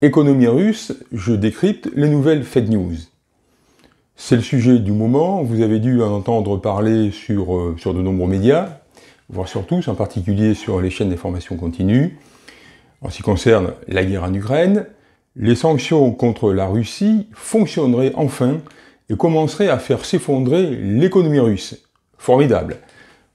Économie russe, je décrypte les nouvelles fake news. C'est le sujet du moment, vous avez dû en entendre parler sur, euh, sur de nombreux médias, voire sur tous, en particulier sur les chaînes d'information continue, en ce qui concerne la guerre en Ukraine, les sanctions contre la Russie fonctionneraient enfin et commenceraient à faire s'effondrer l'économie russe. Formidable.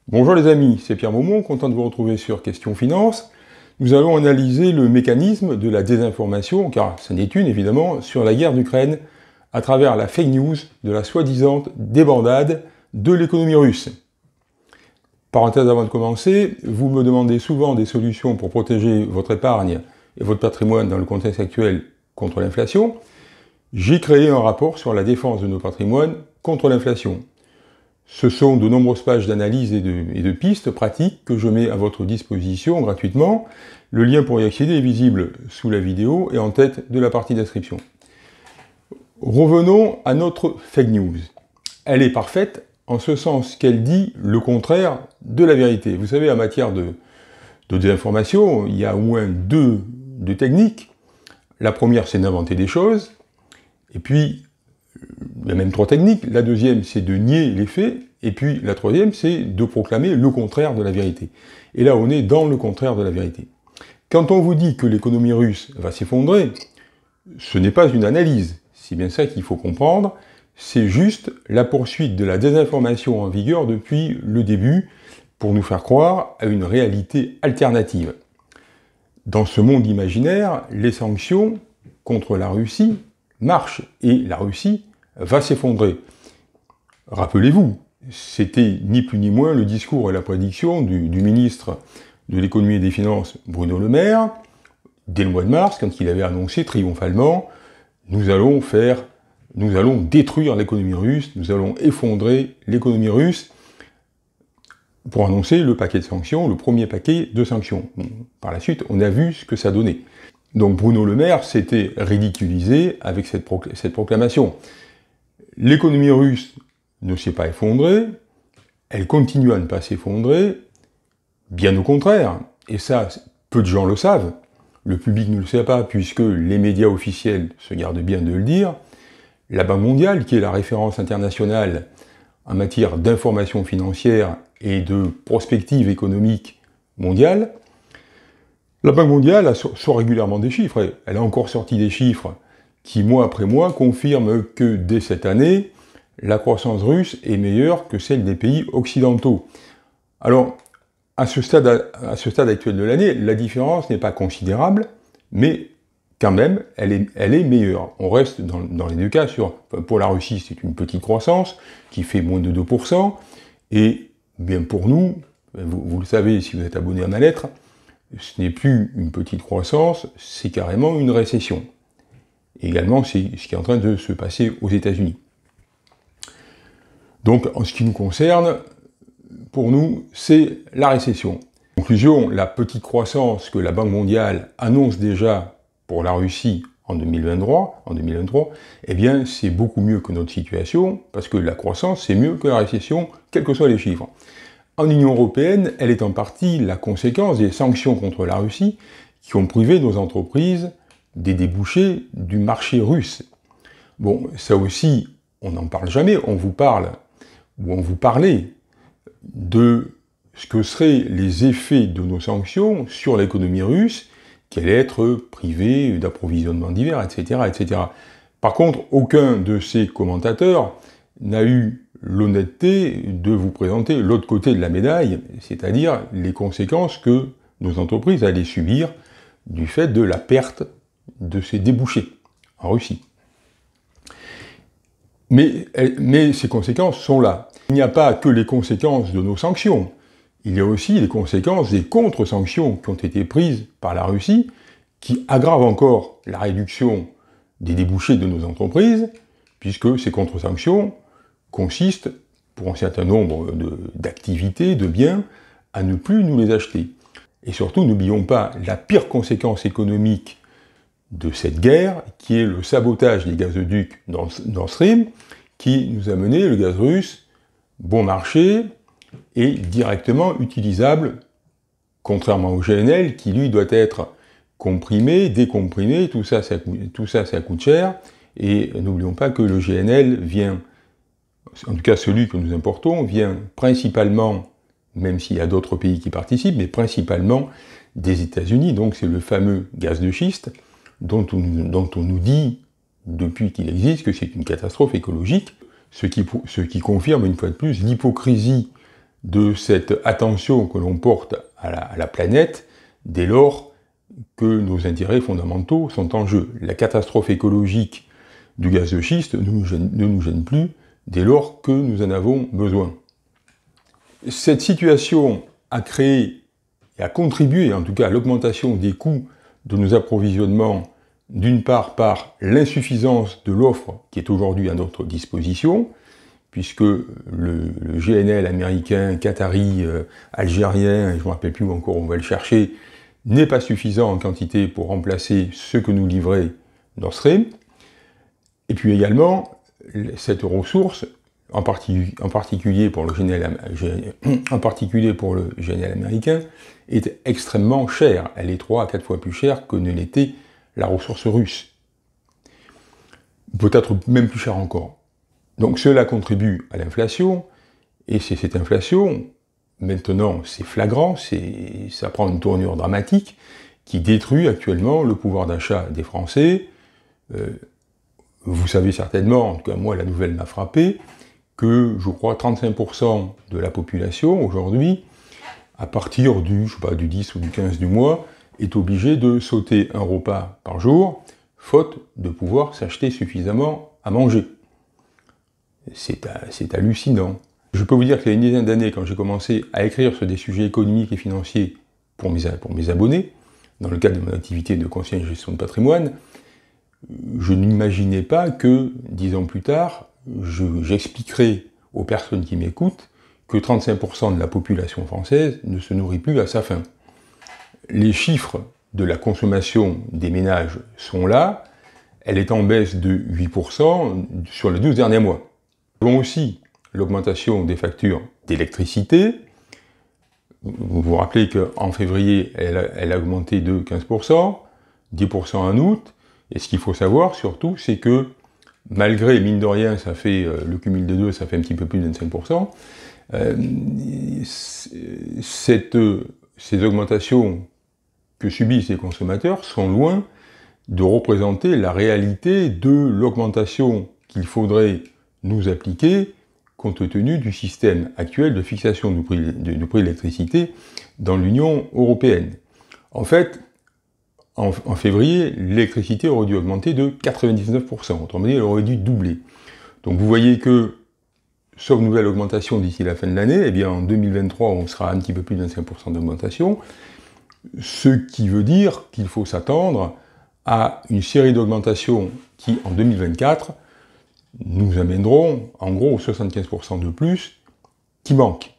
Bonjour les amis, c'est Pierre Maumont, content de vous retrouver sur Question Finance nous allons analyser le mécanisme de la désinformation, car ce n'est une évidemment, sur la guerre d'Ukraine, à travers la fake news de la soi-disant débandade de l'économie russe. Parenthèse avant de commencer, vous me demandez souvent des solutions pour protéger votre épargne et votre patrimoine dans le contexte actuel contre l'inflation. J'ai créé un rapport sur la défense de nos patrimoines contre l'inflation. Ce sont de nombreuses pages d'analyse et, de, pistes pratiques que je mets à votre disposition gratuitement. Le lien pour y accéder est visible sous la vidéo et en tête de la partie d'inscription. Revenons à notre fake news. Elle est parfaite en ce sens qu'elle dit le contraire de la vérité. Vous savez, en matière de, désinformation, il y a au moins deux, deux techniques. La première, c'est d'inventer des choses. Et puis, la même trois techniques. La deuxième, c'est de nier les faits. Et puis la troisième, c'est de proclamer le contraire de la vérité. Et là, on est dans le contraire de la vérité. Quand on vous dit que l'économie russe va s'effondrer, ce n'est pas une analyse. C'est bien ça qu'il faut comprendre. C'est juste la poursuite de la désinformation en vigueur depuis le début pour nous faire croire à une réalité alternative. Dans ce monde imaginaire, les sanctions contre la Russie, marche et la Russie va s'effondrer. Rappelez-vous, c'était ni plus ni moins le discours et la prédiction du, ministre de l'économie et des finances Bruno Le Maire dès le mois de mars quand il avait annoncé triomphalement nous allons faire nous allons détruire l'économie russe, nous allons effondrer l'économie russe pour annoncer le paquet de sanctions, le premier paquet de sanctions. Par la suite, on a vu ce que ça donnait. Donc Bruno Le Maire s'était ridiculisé avec cette, proclamation. L'économie russe ne s'est pas effondrée, elle continue à ne pas s'effondrer, bien au contraire, et ça, peu de gens le savent, le public ne le sait pas puisque les médias officiels se gardent bien de le dire, la Banque mondiale, qui est la référence internationale en matière d'information financière et de prospective économique mondiale, la Banque mondiale sort régulièrement des chiffres. Elle a encore sorti des chiffres qui, mois après mois, confirment que dès cette année, la croissance russe est meilleure que celle des pays occidentaux. Alors, à ce stade, actuel de l'année, la différence n'est pas considérable, mais quand même, elle est, meilleure. On reste dans, les deux cas sur, pour la Russie, c'est une petite croissance qui fait moins de 2%, et bien pour nous, vous, vous le savez si vous êtes abonné à ma lettre, ce n'est plus une petite croissance, c'est carrément une récession. également, c'est ce qui est en train de se passer aux États-Unis. Donc, en ce qui nous concerne, pour nous, c'est la récession. Conclusion, la petite croissance que la Banque mondiale annonce déjà pour la Russie en 2023, en 2023 eh bien, c'est beaucoup mieux que notre situation, parce que la croissance, c'est mieux que la récession, quels que soient les chiffres. En Union européenne, elle est en partie la conséquence des sanctions contre la Russie qui ont privé nos entreprises des débouchés du marché russe. Bon, ça aussi, on n'en parle jamais, on vous parle, ou on vous parlait, de ce que seraient les effets de nos sanctions sur l'économie russe, qu'elle allait être privée d'approvisionnement divers, etc., etc. Par contre, aucun de ces commentateurs n'a eu l'honnêteté de vous présenter l'autre côté de la médaille, c'est-à-dire les conséquences que nos entreprises allaient subir du fait de la perte de ces débouchés en Russie. Mais, eh, mais ces conséquences sont là. Il n'y a pas que les conséquences de nos sanctions, il y a aussi les conséquences des contre-sanctions qui ont été prises par la Russie, qui aggravent encore la réduction des débouchés de nos entreprises, puisque ces contre-sanctions consiste, pour un certain nombre d'activités, de, biens, à ne plus nous les acheter. Et surtout, n'oublions pas la pire conséquence économique de cette guerre, qui est le sabotage des gazoducs dans, Stream, qui nous a mené le gaz russe, bon marché, et directement utilisable, contrairement au GNL, qui lui doit être comprimé, décomprimé, tout ça, tout ça, ça coûte cher, et n'oublions pas que le GNL vient en tout cas celui que nous importons, vient principalement, même s'il y a d'autres pays qui participent, mais principalement des États-Unis. Donc c'est le fameux gaz de schiste dont on, nous dit depuis qu'il existe que c'est une catastrophe écologique, ce qui, confirme une fois de plus l'hypocrisie de cette attention que l'on porte à la, planète dès lors que nos intérêts fondamentaux sont en jeu. La catastrophe écologique du gaz de schiste ne nous gêne plus, dès lors que nous en avons besoin. Cette situation a créé et a contribué en tout cas à l'augmentation des coûts de nos approvisionnements, d'une part par l'insuffisance de l'offre qui est aujourd'hui à notre disposition, puisque le, GNL américain, qatari, euh, algérien, je ne me rappelle plus où encore on va le chercher, n'est pas suffisant en quantité pour remplacer ce que nous livrait Nord Stream. Et puis également cette ressource, en, particulier pour le génial américain, est extrêmement chère. Elle est trois à quatre fois plus chère que ne l'était la ressource russe. Peut-être même plus chère encore. Donc cela contribue à l'inflation, et c'est cette inflation, maintenant c'est flagrant, ça prend une tournure dramatique, qui détruit actuellement le pouvoir d'achat des Français, euh, vous savez certainement, en tout cas moi la nouvelle m'a frappé, que je crois 35% de la population aujourd'hui, à partir du, du 10 ou du 15 du mois, est obligée de sauter un repas par jour, faute de pouvoir s'acheter suffisamment à manger. Euh, c'est hallucinant. Je peux vous dire qu'il y a une dizaine d'années, quand j'ai commencé à écrire sur des sujets économiques et financiers pour mes, abonnés, dans le cadre de mon activité de conseiller en gestion de patrimoine, je n'imaginais pas que, dix ans plus tard, j'expliquerais aux personnes qui m'écoutent que 35% de la population française ne se nourrit plus à sa faim. Les chiffres de la consommation des ménages sont là, elle est en baisse de 8% sur les 12 derniers mois. Nous avons aussi l'augmentation des factures d'électricité. Vous vous rappelez qu'en février, elle a augmenté de 15%, 10% en août, et ce qu'il faut savoir surtout, c'est que malgré, mine de rien, ça fait, euh, le cumul de 2, ça fait un petit peu plus de 25%, euh, euh, ces augmentations que subissent les consommateurs sont loin de représenter la réalité de l'augmentation qu'il faudrait nous appliquer compte tenu du système actuel de fixation du prix de, du prix de l'électricité dans l'Union européenne. En fait, en, février, l'électricité aurait dû augmenter de 99%. Autrement dit, elle aurait dû doubler. Donc vous voyez que, sauf nouvelle augmentation d'ici la fin de l'année, eh bien en 2023, on sera un petit peu plus de 25% d'augmentation. Ce qui veut dire qu'il faut s'attendre à une série d'augmentations qui, en 2024, nous amèneront en gros 75% de plus qui manquent.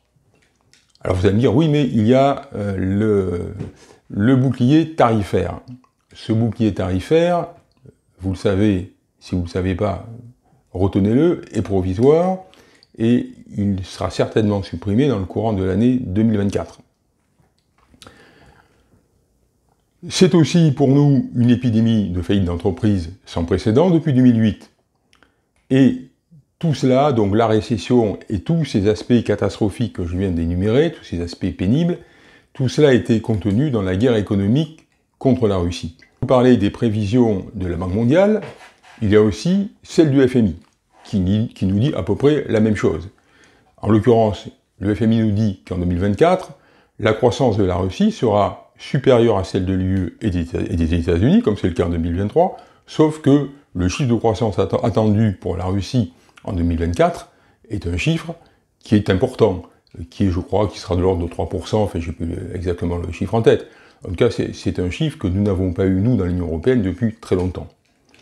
Alors vous allez me dire, oui, mais il y a euh, le, le bouclier tarifaire. Ce bouclier tarifaire, vous le savez, si vous ne le savez pas, retenez-le, est provisoire et il sera certainement supprimé dans le courant de l'année 2024. C'est aussi pour nous une épidémie de faillite d'entreprise sans précédent depuis 2008. Et tout cela, donc la récession et tous ces aspects catastrophiques que je viens d'énumérer, tous ces aspects pénibles, tout cela a été contenu dans la guerre économique contre la Russie. Vous parlez des prévisions de la Banque mondiale, il y a aussi celle du FMI, qui, qui nous dit à peu près la même chose. En l'occurrence, le FMI nous dit qu'en 2024, la croissance de la Russie sera supérieure à celle de l'UE et des États-Unis, comme c'est le cas en 2023, sauf que le chiffre de croissance attendu pour la Russie en 2024 est un chiffre qui est important qui je crois qui sera de l'ordre de 3%, enfin j'ai plus exactement le chiffre en tête. En tout cas, c'est un chiffre que nous n'avons pas eu, nous, dans l'Union Européenne, depuis très longtemps.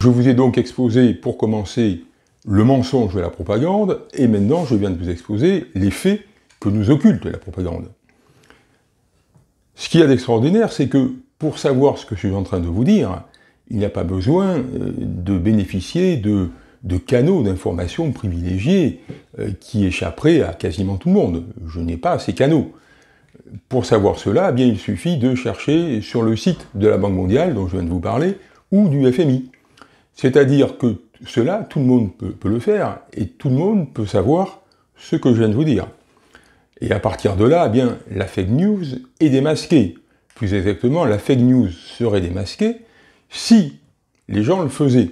Je vous ai donc exposé, pour commencer, le mensonge de la propagande, et maintenant, je viens de vous exposer les faits que nous occulte la propagande. Ce qu'il y a d'extraordinaire, c'est que pour savoir ce que je suis en train de vous dire, il n'y a pas besoin euh, de bénéficier de de canaux d'information privilégiés euh, qui échapperaient à quasiment tout le monde. Je n'ai pas ces canaux. Pour savoir cela, eh bien, il suffit de chercher sur le site de la Banque mondiale dont je viens de vous parler ou du FMI. C'est-à-dire que cela, tout le monde peut, le faire et tout le monde peut savoir ce que je viens de vous dire. Et à partir de là, eh bien, la fake news est démasquée. Plus exactement, la fake news serait démasquée si les gens le faisaient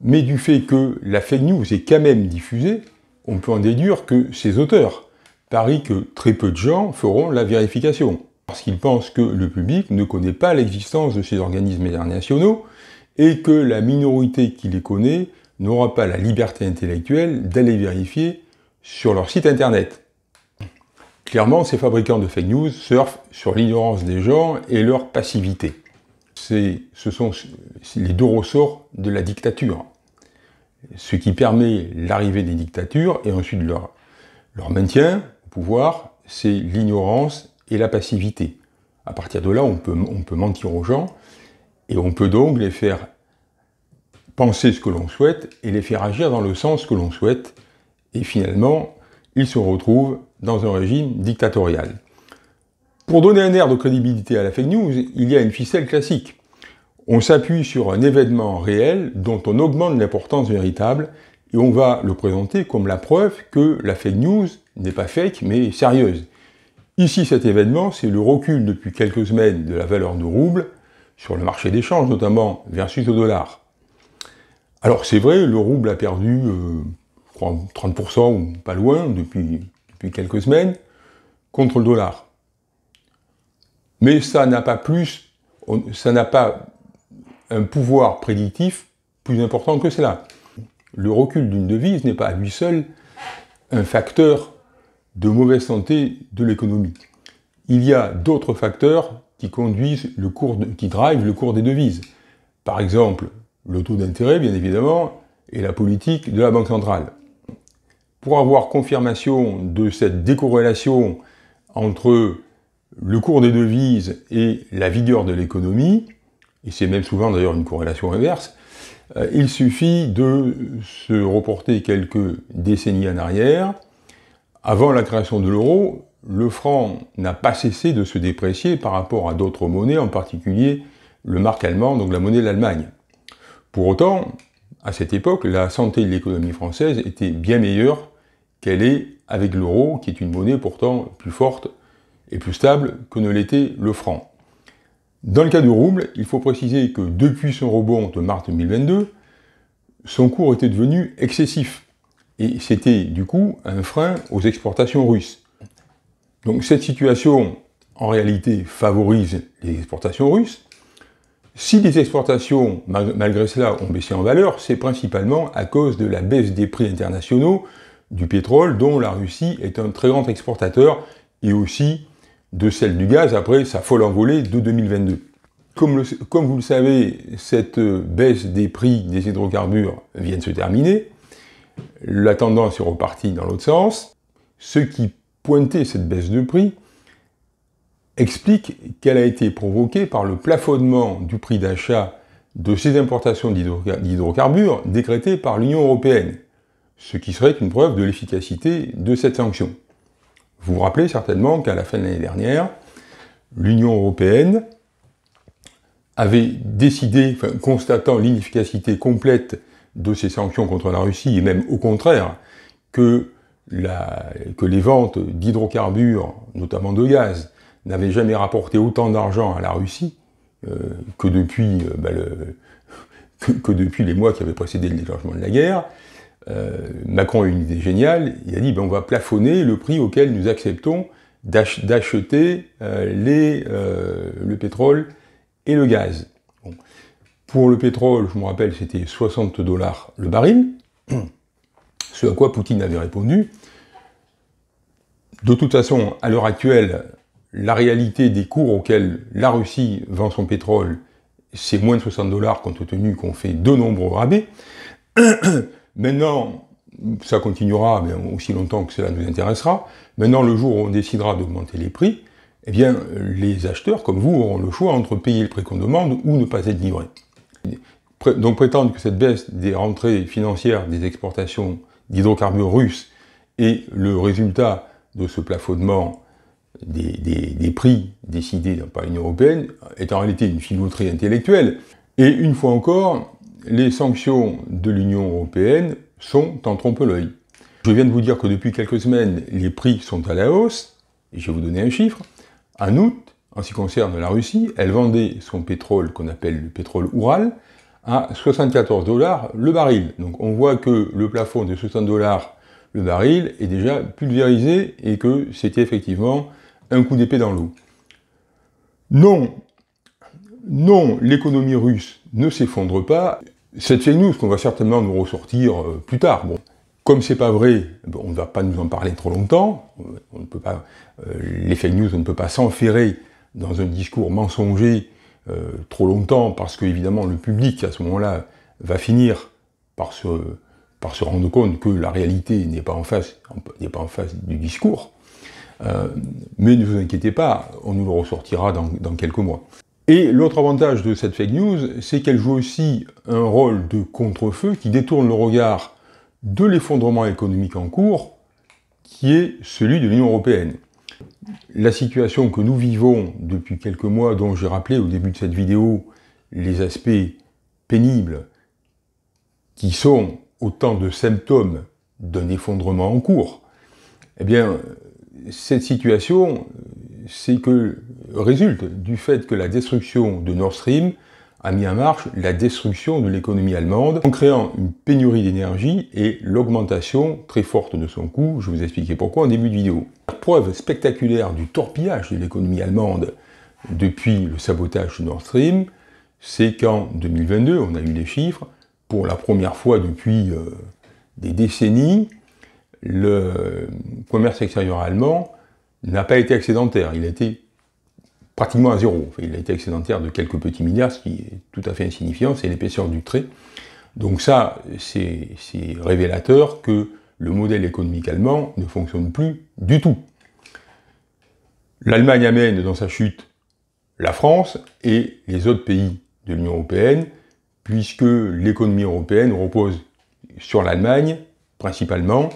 mais du fait que la fake news est quand même diffusée, on peut en déduire que ses auteurs parient que très peu de gens feront la vérification, parce qu'ils pensent que le public ne connaît pas l'existence de ces organismes internationaux et que la minorité qui les connaît n'aura pas la liberté intellectuelle d'aller vérifier sur leur site internet. Clairement, ces fabricants de fake news surfent sur l'ignorance des gens et leur passivité ce sont les deux ressorts de la dictature. Ce qui permet l'arrivée des dictatures et ensuite leur, maintien au pouvoir, c'est l'ignorance et la passivité. À partir de là, on peut, on peut mentir aux gens et on peut donc les faire penser ce que l'on souhaite et les faire agir dans le sens que l'on souhaite. Et finalement, ils se retrouvent dans un régime dictatorial. Pour donner un air de crédibilité à la fake news, il y a une ficelle classique on s'appuie sur un événement réel dont on augmente l'importance véritable et on va le présenter comme la preuve que la fake news n'est pas fake mais sérieuse. Ici, cet événement, c'est le recul depuis quelques semaines de la valeur du rouble, sur le marché d'échange notamment, versus le dollar. Alors c'est vrai, le rouble a perdu euh, 30% ou pas loin depuis, depuis quelques semaines contre le dollar. Mais ça n'a pas plus, ça n'a pas un pouvoir prédictif plus important que cela. Le recul d'une devise n'est pas à lui seul un facteur de mauvaise santé de l'économie. Il y a d'autres facteurs qui conduisent le cours, qui drivent le cours des devises. Par exemple, le taux d'intérêt, bien évidemment, et la politique de la Banque centrale. Pour avoir confirmation de cette décorrélation entre le cours des devises et la vigueur de l'économie, et c'est même souvent d'ailleurs une corrélation inverse, euh, il suffit de se reporter quelques décennies en arrière. Avant la création de l'euro, le franc n'a pas cessé de se déprécier par rapport à d'autres monnaies, en particulier le marque allemand, donc la monnaie de l'Allemagne. Pour autant, à cette époque, la santé de l'économie française était bien meilleure qu'elle est avec l'euro, qui est une monnaie pourtant plus forte et plus stable que ne l'était le franc. Dans le cas du rouble, il faut préciser que depuis son rebond de mars 2022, son cours était devenu excessif. Et c'était du coup un frein aux exportations russes. Donc cette situation, en réalité, favorise les exportations russes. Si les exportations, malgré cela, ont baissé en valeur, c'est principalement à cause de la baisse des prix internationaux du pétrole, dont la Russie est un très grand exportateur, et aussi de celle du gaz. Après, sa folle envolée de 2022. Comme, comme, vous le savez, cette euh, baisse des prix des hydrocarbures vient de se terminer. La tendance est repartie dans l'autre sens. Ce qui pointait cette baisse de prix explique qu'elle a été provoquée par le plafonnement du prix d'achat de ces importations d'hydrocarbures décrétées par l'Union européenne, ce qui serait une preuve de l'efficacité de cette sanction. Vous vous rappelez certainement qu'à la fin de l'année dernière, l'Union européenne avait décidé, constatant l'inefficacité complète de ces sanctions contre la Russie, et même au contraire, que, les ventes d'hydrocarbures, notamment de gaz, n'avaient jamais rapporté autant d'argent à la Russie euh, que, depuis, euh, bah, que depuis les mois qui avaient précédé le déclenchement de la guerre, euh, Macron a eu une idée géniale, il a dit ben, on va plafonner le prix auquel nous acceptons d'acheter euh, euh, le pétrole et le gaz. Pour le pétrole, je me rappelle, c'était 60 dollars le baril, ce à quoi Poutine avait répondu. De toute façon, à l'heure actuelle, la réalité des cours auxquels la Russie vend son pétrole, c'est moins de 60 dollars compte tenu qu'on fait de nombreux rabais. Maintenant, ça continuera aussi longtemps que cela nous intéressera. Maintenant, le jour où on décidera d'augmenter les prix, eh bien, les acheteurs, comme vous, auront le choix entre payer le prix qu'on demande ou ne pas être livrés. Donc prétendre que cette baisse des rentrées financières des exportations d'hydrocarbures russes est le résultat de ce plafonnement des, prix décidés par l'Union européenne est en réalité une filouterie intellectuelle. Et une fois encore, les sanctions de l'Union européenne sont en trompe-l'œil. Je viens de vous dire que depuis quelques semaines, les prix sont à la hausse, et je vais vous donner un chiffre. En août, en ce qui concerne la Russie, elle vendait son pétrole qu'on appelle le pétrole Oural à 74 dollars le baril. Donc on voit que le plafond de 60 dollars le baril est déjà pulvérisé et que c'était effectivement un coup d'épée dans l'eau. Non, non, l'économie russe ne s'effondre pas. Cette fake news qu'on va certainement nous ressortir euh, plus tard. Bon, comme c'est pas vrai, ben, on ne va pas nous en parler trop longtemps. On ne peut pas, euh, les fake news, on ne peut pas s'enferrer dans un discours mensonger euh, trop longtemps parce que évidemment le public à ce moment-là va finir par se, rendre compte que la réalité n'est pas en face, n'est pas en face du discours. mais ne vous inquiétez pas, on nous le ressortira dans quelques mois. Et l'autre avantage de cette fake news, c'est qu'elle joue aussi un rôle de contre-feu qui détourne le regard de l'effondrement économique en cours, qui est celui de l'Union européenne. La situation que nous vivons depuis quelques mois, dont j'ai rappelé au début de cette vidéo les aspects pénibles, qui sont autant de symptômes d'un effondrement en cours, eh bien, cette situation, c'est que résulte du fait que la destruction de Nord Stream a mis en marche la destruction de l'économie allemande en créant une pénurie d'énergie et l'augmentation très forte de son coût, je vous expliquais pourquoi en début de vidéo. La preuve spectaculaire du torpillage de l'économie allemande depuis le sabotage de Nord Stream, c'est qu'en 2022, on a eu des chiffres, pour la première fois depuis euh, des décennies, le commerce extérieur allemand n'a pas été excédentaire, il a été pratiquement à zéro. il a été excédentaire de quelques petits milliards, ce qui est tout à fait insignifiant, c'est l'épaisseur du trait. Donc ça, c'est révélateur que le modèle économique allemand ne fonctionne plus du tout. L'Allemagne amène dans sa chute la France et les autres pays de l'Union européenne, puisque l'économie européenne repose sur l'Allemagne, principalement,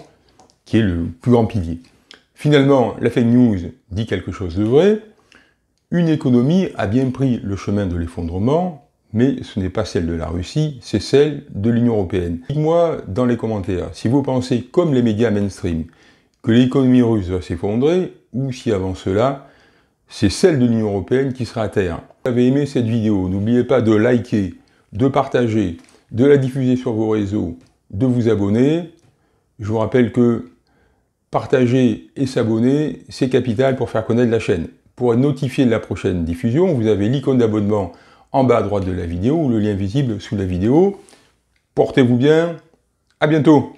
qui est le plus grand pilier. Finalement, la fake news dit quelque chose de vrai, une économie a bien pris le chemin de l'effondrement, mais ce n'est pas celle de la Russie, c'est celle de l'Union Européenne. Dites-moi dans les commentaires si vous pensez, comme les médias mainstream, que l'économie russe va s'effondrer, ou si avant cela, c'est celle de l'Union Européenne qui sera à terre. Si vous avez aimé cette vidéo, n'oubliez pas de liker, de partager, de la diffuser sur vos réseaux, de vous abonner. Je vous rappelle que partager et s'abonner, c'est capital pour faire connaître la chaîne. Pour être notifié de la prochaine diffusion, vous avez l'icône d'abonnement en bas à droite de la vidéo ou le lien visible sous la vidéo. Portez-vous bien, à bientôt